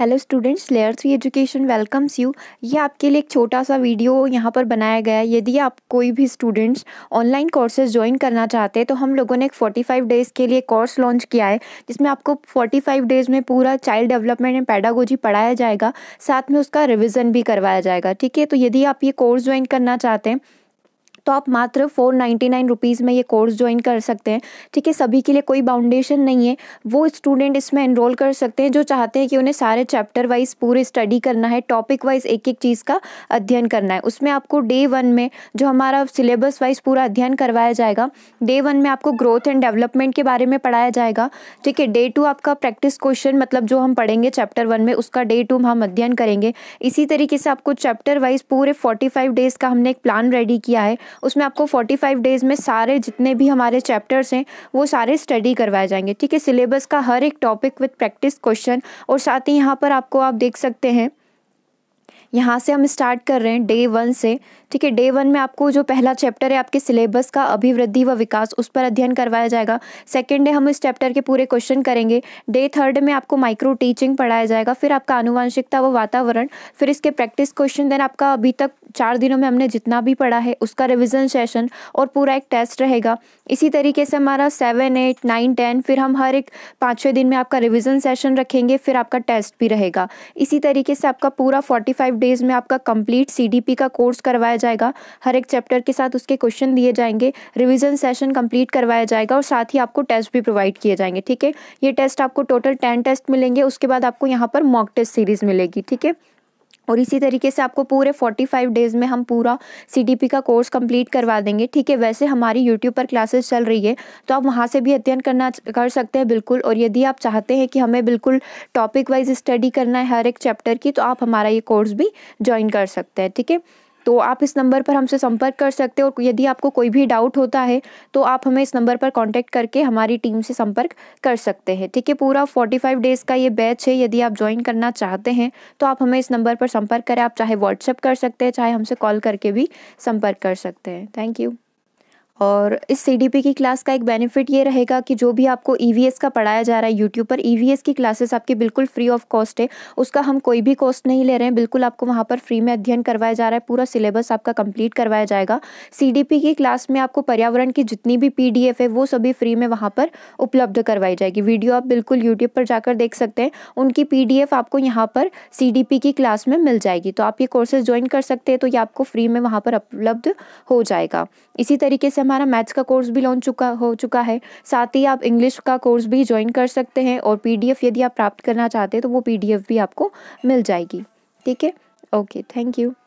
hello students layer three education welcomes you ये आपके लिए एक छोटा सा वीडियो यहाँ पर बनाया गया है यदि आप कोई भी स्टूडेंट्स ऑनलाइन कोर्सेज ज्वाइन करना चाहते हैं तो हम लोगों ने एक 45 डेज़ के लिए कोर्स लॉन्च किया है जिसमें आपको 45 डेज़ में पूरा चाइल्ड डेवलपमेंट एंड पैडागोजी पढ़ाया जाएगा साथ में उसका रिविज़न भी करवाया जाएगा ठीक है तो यदि आप ये कोर्स ज्वाइन करना चाहते हैं तो आप मात्र फ़ोर नाइन्टी नाइन रुपीज़ में ये कोर्स ज्वाइन कर सकते हैं ठीक है सभी के लिए कोई बाउंडेशन नहीं है वो स्टूडेंट इसमें इनरोल कर सकते हैं जो चाहते हैं कि उन्हें सारे चैप्टर वाइज पूरे स्टडी करना है टॉपिक वाइज एक एक चीज़ का अध्ययन करना है उसमें आपको डे वन में जो हमारा सिलेबस वाइज पूरा अध्ययन करवाया जाएगा डे वन में आपको ग्रोथ एंड डेवलपमेंट के बारे में पढ़ाया जाएगा ठीक है डे टू आपका प्रैक्टिस क्वेश्चन मतलब जो हम पढ़ेंगे चैप्टर वन में उसका डे टू हम अध्ययन करेंगे इसी तरीके से आपको चैप्टर वाइज पूरे फोर्टी फाइव डेज़ का हमने एक प्लान रेडी किया है उसमें आपको 45 डेज़ में सारे जितने भी हमारे चैप्टर्स हैं वो सारे स्टडी करवाए जाएंगे ठीक है सिलेबस का हर एक टॉपिक विथ प्रैक्टिस क्वेश्चन और साथ ही यहाँ पर आपको आप देख सकते हैं यहाँ से हम स्टार्ट कर रहे हैं डे वन से ठीक है डे वन में आपको जो पहला चैप्टर है आपके सिलेबस का अभिवृद्धि व विकास उस पर अध्ययन करवाया जाएगा सेकेंड डे हम इस चैप्टर के पूरे क्वेश्चन करेंगे डे थर्ड में आपको माइक्रो टीचिंग पढ़ाया जाएगा फिर आपका आनुवांशिकता व वातावरण फिर इसके प्रैक्टिस क्वेश्चन देन आपका अभी तक चार दिनों में हमने जितना भी पढ़ा है उसका रिविजन सेशन और पूरा एक टेस्ट रहेगा इसी तरीके से हमारा सेवन एट नाइन टेन फिर हम हर एक पाँचवें दिन में आपका रिविजन सेशन रखेंगे फिर आपका टेस्ट भी रहेगा इसी तरीके से आपका पूरा फोर्टी फाइव डेज़ में आपका कंप्लीट सी का कोर्स करवाया जाएगा हर एक चैप्टर के साथ उसके क्वेश्चन दिए जाएंगे रिविज़न सेशन कंप्लीट करवाया जाएगा और साथ ही आपको टेस्ट भी प्रोवाइड किए जाएंगे ठीक है ये टेस्ट आपको टोटल टेन टेस्ट मिलेंगे उसके बाद आपको यहाँ पर मॉक टेस्ट सीरीज़ मिलेगी ठीक है और इसी तरीके से आपको पूरे 45 डेज़ में हम पूरा सी का कोर्स कंप्लीट करवा देंगे ठीक है वैसे हमारी यूट्यूब पर क्लासेस चल रही है तो आप वहाँ से भी अध्ययन करना कर सकते हैं बिल्कुल और यदि आप चाहते हैं कि हमें बिल्कुल टॉपिक वाइज स्टडी करना है हर एक चैप्टर की तो आप हमारा ये कोर्स भी ज्वाइन कर सकते हैं ठीक है तो आप इस नंबर पर हमसे संपर्क कर सकते हो और यदि आपको कोई भी डाउट होता है तो आप हमें इस नंबर पर कांटेक्ट करके हमारी टीम से संपर्क कर सकते हैं ठीक है पूरा 45 डेज़ का ये बैच है यदि आप ज्वाइन करना चाहते हैं तो आप हमें इस नंबर पर संपर्क करें आप चाहे व्हाट्सएप कर सकते हैं चाहे हमसे कॉल करके भी संपर्क कर सकते हैं थैंक यू और इस सी डी पी की क्लास का एक बेनिफिट ये रहेगा कि जो भी आपको ई वी एस का पढ़ाया जा रहा है यूट्यूब पर ई वी एस की क्लासेस आपकी बिल्कुल फ्री ऑफ कॉस्ट है उसका हम कोई भी कॉस्ट नहीं ले रहे हैं बिल्कुल आपको वहाँ पर फ्री में अध्ययन करवाया जा रहा है पूरा सिलेबस आपका कंप्लीट करवाया जाएगा सी डी पी की क्लास में आपको पर्यावरण की जितनी भी पी डी एफ है वो सभी फ्री में वहाँ पर उपलब्ध करवाई जाएगी वीडियो आप बिल्कुल यूट्यूब पर जाकर देख सकते हैं उनकी पी डी एफ आपको यहाँ पर सी डी पी की क्लास में मिल जाएगी तो आप ये कोर्सेज ज्वाइन कर सकते हैं तो ये आपको फ्री में वहाँ पर उपलब्ध हो जाएगा इसी तरीके से हमारा मैथ्स का कोर्स भी लॉन्च चुका हो चुका है साथ ही आप इंग्लिश का कोर्स भी ज्वाइन कर सकते हैं और पीडीएफ यदि आप प्राप्त करना चाहते हैं तो वो पीडीएफ भी आपको मिल जाएगी ठीक है ओके थैंक यू